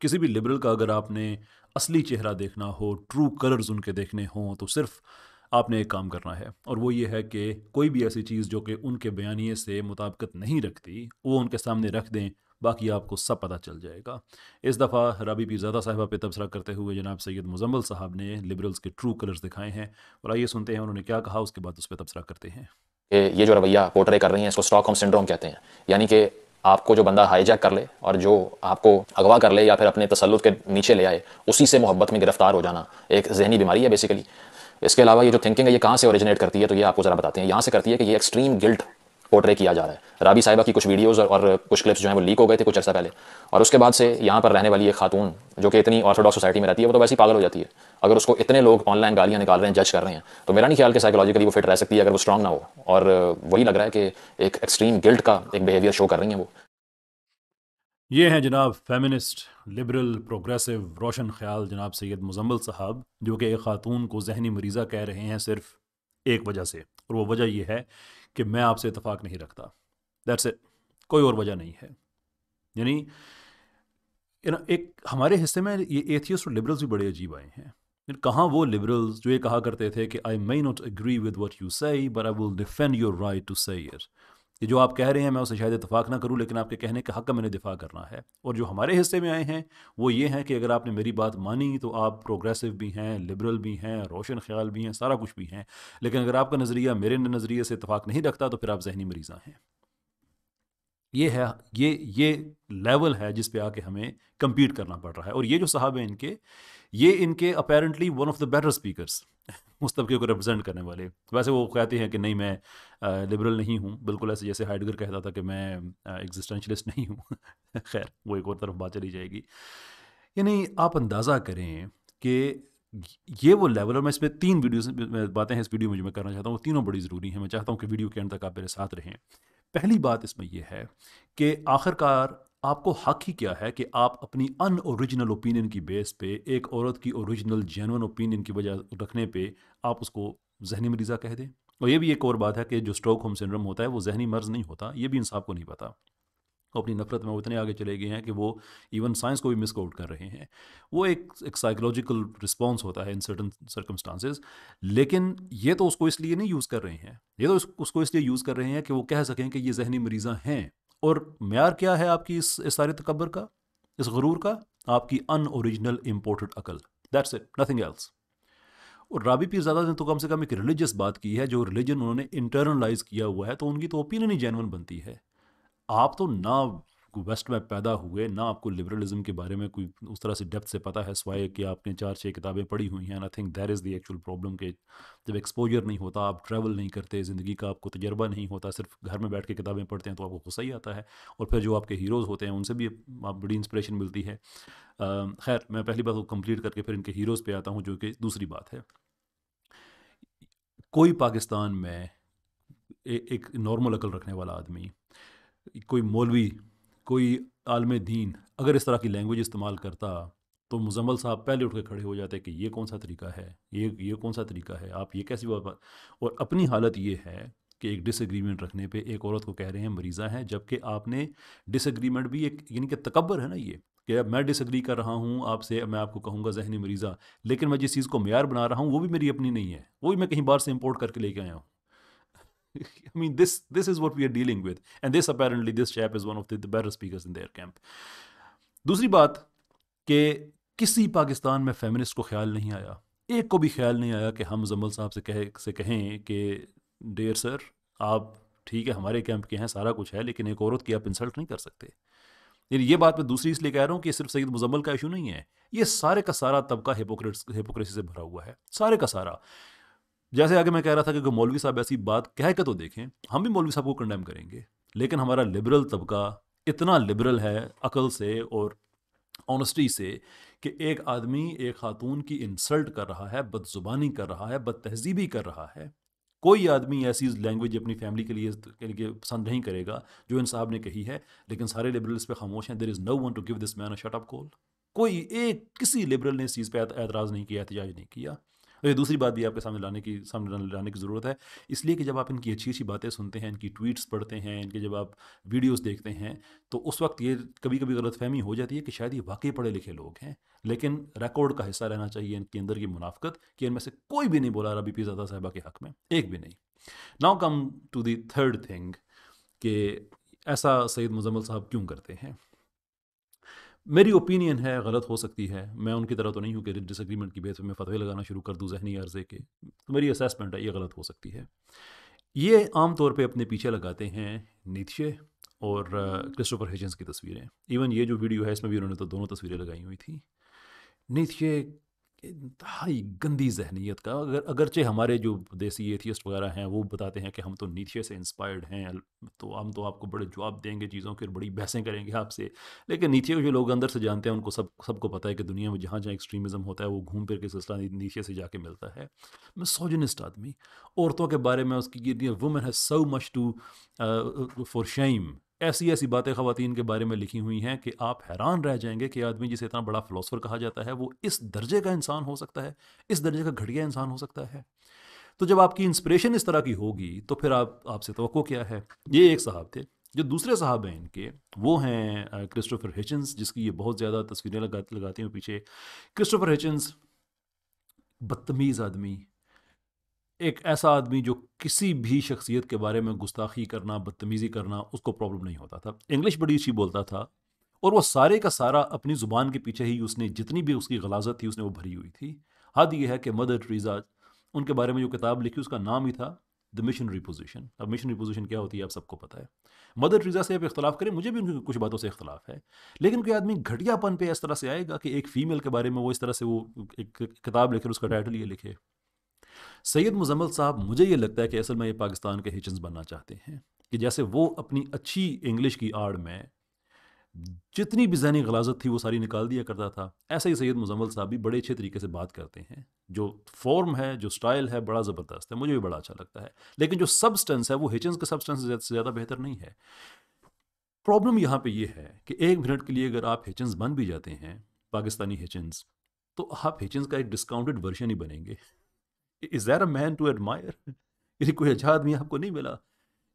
किसी भी लिबरल का अगर आपने असली चेहरा देखना हो ट्रू कलर्स उनके देखने हों तो सिर्फ आपने एक काम करना है और वो ये है कि कोई भी ऐसी चीज़ जो कि उनके बयानिए से मुताबकत नहीं रखती वो उनके सामने रख दें बाकी आपको सब पता चल जाएगा इस दफ़ा पी ज़्यादा साहबा पे तबसरा करते हुए जनाब सैयद मुजम्मल साहब ने लिबरल्स के ट्रू कलर्स दिखाए हैं और आइए सुनते हैं उन्होंने क्या कहा उसके बाद उस पर तबसरा करते हैं ये जो रवैया पोर्ट्रे कर रही हैं इसको स्टॉकहोम सिंड्रोम कहते हैं यानी कि आपको जो बंदा हाईजैक कर ले और जो आपको अगवा कर ले या फिर अपने तसलुत के नीचे ले आए उसी से मोहब्बत में गिरफ्तार हो जाना एक जहनी बीमारी है बेसिकली इसके अलावा ये जो थिंकिंग है ये कहाँ से ओरिजिनेट करती है तो ये आपको ज़रा बताते हैं यहाँ से करती है कि ये एक्सट्रीम गिल्ट पोर्ट्रे किया जा रहा है राबी साहिबा की कुछ वीडियोज़ और कुछ क्लिप्स जो हैं वो लीक हो गए थे कुछ अर्सा पहले और उसके बाद से यहाँ पर रहने वाली एक खातून जो कि इतनी ऑर्थोडॉक्स सोसाइटी में रहती है वो तो वैसे ही पागल हो जाती है अगर उसको इतने लोग ऑनलाइन गालियाँ निकाल रहे हैं जज कर रहे हैं तो मेरा नहीं ख्याल कि साइकोलॉजिकली वो फिट रह सकती है अगर वो स्ट्रॉग ना हो और वही लग रहा है कि एक एक्सट्रीम गिल्ट का एक बिहेवियर शो कर रही हैं वो ये हैं जनाब फेमिनिस्ट लिबरल प्रोग्रेसिव रोशन ख्याल जनाब सैयद मुजम्मल साहब जो कि एक खातून को जहनी मरीज़ा कह रहे हैं सिर्फ एक वजह से और वो वजह यह है कि मैं आपसे इतफाक़ नहीं रखता दैट्स इट कोई और वजह नहीं है यानी एक हमारे हिस्से में ये एथियस और लिबरल्स भी बड़े अजीब आए हैं कहाँ वो लिबरल्स जो ये कहा करते थे कि I may not agree with what you say but I will defend your right to say it कि जो आप कह रहे हैं मैं उसे शायद इतफाक़ ना करूं लेकिन आपके कहने के हक़ का मैंने दिफा करना है और जो हमारे हिस्से में आए हैं वो ये हैं कि अगर आपने मेरी बात मानी तो आप प्रोग्रेसिव भी हैं लिबरल भी हैं रोशन ख्याल भी हैं सारा कुछ भी हैं लेकिन अगर आपका नज़रिया मेरे नज़रिए से इतफाक़ नहीं रखता तो फिर आप जहनी मरीज़ा हैं ये है ये ये लेवल है जिस पे आके हमें कम्पीट करना पड़ रहा है और ये जो साहब हैं इनके ये इनके apparently one of the better speakers उस तबके को रिप्रेजेंट करने वाले वैसे वो कहते हैं कि नहीं मैं लिबरल नहीं हूँ बिल्कुल ऐसे जैसे हाइडगर कहता था कि मैं एग्जिस्टेंशलिस्ट नहीं हूँ खैर वो एक और तरफ बात चली जाएगी यानी आप अंदाज़ा करें कि ये वो लेवल और मैं इस पर तीन वीडियो बातें हैं इस वीडियो में जो मैं करना चाहता हूँ वो तीनों बड़ी ज़रूरी हैं मैं चाहता हूँ कि वीडियो के अंदर तक आप मेरे साथ रहें पहली बात इसमें यह है कि आखिरकार आपको हक ही क्या है कि आप अपनी अन ओरिजिनल ओपिनियन की बेस पे एक औरत की ओरिजिनल जेनवन ओपिनियन की वजह रखने पे आप उसको जहनी मरीज़ा कह दें और ये भी एक और बात है कि जो स्ट्रोक होम सिंड्रोम होता है वो जहनी मर्ज नहीं होता ये भी इंसाफ को नहीं पता अपनी नफ़रत में वो इतने आगे चले गए हैं कि वो इवन साइंस को भी मिसकोट कर रहे हैं वो एक एक साइकोलॉजिकल रिस्पॉन्स होता है इन सर्टन सर्कमस्टांसिस लेकिन ये तो उसको इसलिए नहीं यूज़ कर रहे हैं ये तो उसको इसलिए यूज़ कर रहे हैं कि वो कह सकें कि ये जहनी मरीज़ा हैं और मैार क्या है आपकी इस, इस सारे तकबर का इस गरूर का आपकी अन औरिजिनल इम्पोर्टेड अकल दैट्स इट नथिंग एल्स और राबी पीरजादा ने तो कम से कम एक रिलीजियस बात की है जो रिलीजन उन्होंने इंटरनलाइज किया हुआ है तो उनकी तो ओपिनियन ही जैनवन बनती है आप तो ना वेस्ट में पैदा हुए ना आपको लिबरलिज्म के बारे में कोई उस तरह से डेप्थ से पता है स्वाय कि आपने चार छः किताबें पढ़ी हुई हैं I think there is the actual problem के जब एक्सपोजर नहीं होता आप ट्रैवल नहीं करते ज़िंदगी का आपको तजर्बा नहीं होता सिर्फ घर में बैठ के किताबें पढ़ते हैं तो आपको गुस्सा ही आता है और फिर जो आपके हीरोज़ होते हैं उनसे भी आप बड़ी इंस्परेशन मिलती है खैर मैं पहली बात को तो कम्प्लीट करके फिर इनके हीरोज़ पर आता हूँ जो कि दूसरी बात है कोई पाकिस्तान में ए, एक नॉर्मल अकल रखने वाला आदमी कोई मौलवी कोई आलम दीन अगर इस तरह की लैंग्वेज इस्तेमाल करता तो मुजम्मल साहब पहले उठ के खड़े हो जाते कि ये कौन सा तरीका है ये ये कौन सा तरीका है आप ये कैसी बात और अपनी हालत ये है कि एक डिसएग्रीमेंट रखने पे एक औरत को कह रहे हैं मरीज़ा हैं जबकि आपने डिसएग्रीमेंट भी एक यानी कि तकबर है ना ये कि अब मैं डिसग्री कर रहा हूँ आपसे मैं आपको कहूँगा जहनी मरीज़ा लेकिन मैं जिस चीज़ को मैार बना रहा हूँ वो भी मेरी अपनी नहीं है वो भी मैं कहीं बाहर से इम्पोर्ट करके लेके आया हूँ I mean, this this is what we are dealing with, and this apparently this chap is one of the, the better speakers in their camp. दूसरी बात कि किसी पाकिस्तान में फेमिनिस्ट को ख्याल नहीं आया एक को भी ख्याल नहीं आया कि हम जमल साहब से कह से कहें कि डेयर सर आप ठीक है हमारे कैंप के हैं सारा कुछ है लेकिन एक औरत की आप इंसल्ट नहीं कर सकते यानी ये बात मैं दूसरी इसलिए कह रहा हूँ कि सिर्फ सैद मुजम्मल का इशू नहीं है ये सारे का सारा तबका हिपोक्रेट्स हिपोक्रेसी से भरा हुआ है सारे का सारा जैसे आगे मैं कह रहा था कि अगर मौलवी साहब ऐसी बात कह के तो देखें हम भी मौलवी साहब को कंडेम करेंगे लेकिन हमारा लिबरल तबका इतना लिबरल है अकल से और ऑनेस्टी से कि एक आदमी एक खातून की इंसल्ट कर रहा है बदजुबानी कर रहा है बद तहजीबी कर रहा है कोई आदमी ऐसी लैंग्वेज अपनी फैमिली के लिए के लिए पसंद नहीं करेगा जो इन साहब ने कही है लेकिन सारे लिबरल इस पर खामोश हैं there is no one to give this man a shut up call कोई एक किसी लिबरल ने इस चीज़ पर एतराज़ नहीं किया एहतजाज नहीं किया तो ये दूसरी बात भी आपके सामने लाने की सामने लाने की ज़रूरत है इसलिए कि जब आप इनकी अच्छी अच्छी बातें सुनते हैं इनकी ट्वीट्स पढ़ते हैं इनके जब आप वीडियोज़ देखते हैं तो उस वक्त ये कभी कभी गलतफहमी हो जाती है कि शायद ये वाकई पढ़े लिखे लोग हैं लेकिन रिकॉर्ड का हिस्सा रहना चाहिए इनके अंदर की मुनाफ्त कि इनमें से कोई भी नहीं बोला पी ज़्यादा साहबा के हक में एक भी नहीं now come to the third thing कि ऐसा सैद मुजम्मल साहब क्यों करते हैं मेरी ओपिनियन है गलत हो सकती है मैं उनकी तरह तो नहीं हूँ कि डिसग्रीमेंट की बेस पर मैं फतवे लगाना शुरू कर दूँ जहनी अर्जे के तो मेरी असेसमेंट है ये गलत हो सकती है ये आम तौर पे अपने पीछे लगाते हैं नीतिशे और क्रिस्टोफर हेजेंस की तस्वीरें इवन ये जो वीडियो है इसमें भी उन्होंने तो दोनों तस्वीरें लगाई हुई थी नीतिशे इंतहाई गंदी जहनीत का अगर अगरचे हमारे जो देसी एथियस्ट वगैरह हैं वो बताते हैं कि हम तो नीचे से इंस्पायर्ड हैं तो हम तो आपको बड़े जवाब देंगे चीज़ों के बड़ी बहसें करेंगे आपसे लेकिन नीचे जो लोग अंदर से जानते हैं उनको सब सबको पता है कि दुनिया में जहाँ जहाँ एक्सट्रीमिज़म होता है वो घूम फिर के सिलसिला नीचे से जाके मिलता है मैं सोजनिस्ट आदमी औरतों के बारे में उसकी women has so much to for shame ऐसी ऐसी बातें खातन के बारे में लिखी हुई हैं कि आप हैरान रह जाएंगे कि आदमी जिसे इतना बड़ा फ़िलासफ़र कहा जाता है वो इस दर्जे का इंसान हो सकता है इस दर्जे का घटिया इंसान हो सकता है तो जब आपकी इंस्परेशन इस तरह की होगी तो फिर आप आपसे तो क्या है ये एक साहब थे जो दूसरे साहब हैं इनके वो हैं क्रिस्टोफर हिचन्स जिसकी ये बहुत ज़्यादा तस्वीरें लगा लगाते हैं पीछे क्रिस्टोफर हिचन्स बदतमीज़ आदमी एक ऐसा आदमी जो किसी भी शख्सियत के बारे में गुस्ताखी करना बदतमीज़ी करना उसको प्रॉब्लम नहीं होता था इंग्लिश बड़ी अच्छी बोलता था और वो सारे का सारा अपनी ज़ुबान के पीछे ही उसने जितनी भी उसकी गलाजत थी उसने वो भरी हुई थी हद ये है कि मदर ट्रीजा उनके बारे में जो किताब लिखी उसका नाम ही था द मिशन रिपोजिशन अब मिशन रिपोजिशन क्या होती है आप सबको पता है मदर ट्रीजा से आप इख्तलाफ करें मुझे भी उनकी कुछ बातों से इख्तलाफ है लेकिन कोई आदमी घटियापन पे इस तरह से आएगा कि एक फ़ीमेल के बारे में वो इस तरह से वो एक किताब लिखे उसका टाइटल ये लिखे सैयद मुजम्मल साहब मुझे ये लगता है कि असल में ये पाकिस्तान के हिचन्स बनना चाहते हैं कि जैसे वो अपनी अच्छी इंग्लिश की आड़ में जितनी भी जहनी गलाजत थी वो सारी निकाल दिया करता था ऐसा ही सैयद मुजम्मल साहब भी बड़े अच्छे तरीके से बात करते हैं जो फॉर्म है जो स्टाइल है बड़ा ज़बरदस्त है मुझे भी बड़ा अच्छा लगता है लेकिन जो सब्सटेंस है वो हिचन्स का सब्सटेंस से ज़्यादा बेहतर नहीं है प्रॉब्लम यहाँ पे ये है कि एक मिनट के लिए अगर आप हिचन्स बन भी जाते हैं पाकिस्तानी हिचन्स तो आप हिचन्स का एक डिस्काउंटेड वर्जन ही बनेंगे is that a man to admire यदि कोई अच्छा आदमी आपको नहीं मिला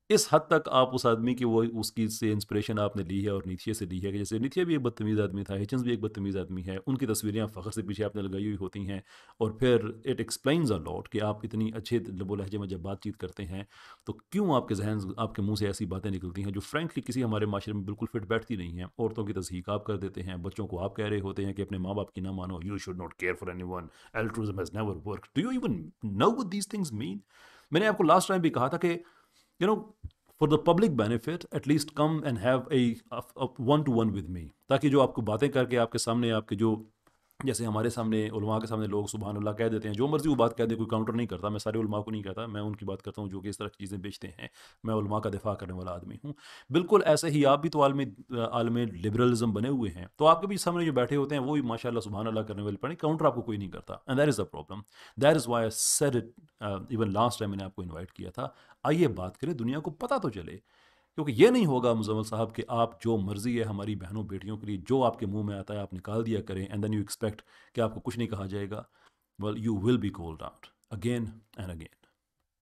इस हद तक आप उस आदमी की वो उसकी से इंस्पिरेशन आपने ली है और नीचे से ली है कि जैसे नीचे भी एक बदतमीज़ आदमी था हिचन्स भी एक बदतमीज़ आदमी है उनकी तस्वीरें आप फ़खर से पीछे आपने लगाई हुई होती हैं और फिर इट एक्सप्लेन अ लॉट कि आप इतनी अच्छे लबो लहजे में जब बातचीत करते हैं तो क्यों आपके जहन आपके मुँह से ऐसी बातें निकलती हैं जो फ्रेंकली किसी हमारे माशरे में बिल्कुल फिट बैठती नहीं है औरतों की तस्हीक आप कर देते हैं बच्चों को आप कह रहे होते हैं कि अपने माँ बाप की ना मानो you should not care for anyone altruism has never work do you even know these things mean मैंने आपको लास्ट टाइम भी कहा था कि you know, for the public benefit at least come and have a one to one with me ताकि जो आपको बातें करके आपके सामने आपके जो जैसे हमारे सामने उलमा के सामने लोग सुबह अल्लाह कह देते हैं जो मर्ज़ी वो बात कह दे कोई काउंटर नहीं करता मैं सारे उलमा को नहीं कहता मैं उनकी बात करता हूँ जो कि इस तरह की चीज़ें बेचते हैं मैं उलमा का दिफा करने वाला आदमी हूँ बिल्कुल ऐसे ही आप भी तो आलमी आलम लिबरलिज्म बने हुए हैं तो आपके भी सामने जो बैठे होते हैं वो भी माशा सुबह अल्लाह करने वाले पड़े काउंटर आपको कोई नहीं करता and there is a problem there is why set it even last time मैंने आपको इन्वाइट किया था आइए बात करें दुनिया को पता तो चले क्योंकि ये नहीं होगा मुजम्मल साहब कि आप जो मर्ज़ी है हमारी बहनों बेटियों के लिए जो आपके मुंह में आता है आप निकाल दिया करें एंड देन यू एक्सपेक्ट कि आपको कुछ नहीं कहा जाएगा well you will be called out again and again